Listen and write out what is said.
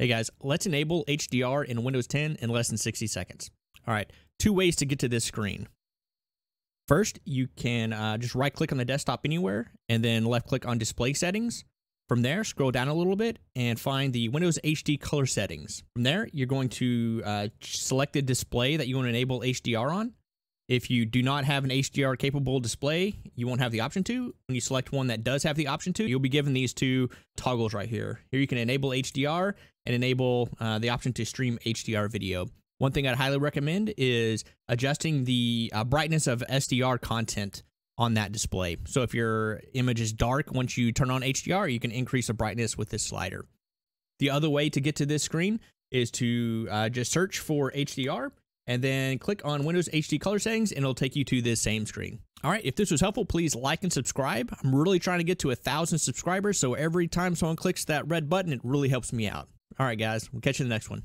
Hey guys, let's enable HDR in Windows 10 in less than 60 seconds. All right, two ways to get to this screen. First, you can uh, just right click on the desktop anywhere and then left click on display settings. From there, scroll down a little bit and find the Windows HD color settings. From there, you're going to uh, select the display that you want to enable HDR on if you do not have an HDR capable display, you won't have the option to. When you select one that does have the option to, you'll be given these two toggles right here. Here you can enable HDR and enable uh, the option to stream HDR video. One thing I'd highly recommend is adjusting the uh, brightness of SDR content on that display. So if your image is dark, once you turn on HDR, you can increase the brightness with this slider. The other way to get to this screen is to uh, just search for HDR and then click on Windows HD color settings and it'll take you to this same screen. All right, if this was helpful, please like and subscribe. I'm really trying to get to a thousand subscribers, so every time someone clicks that red button, it really helps me out. All right, guys, we'll catch you in the next one.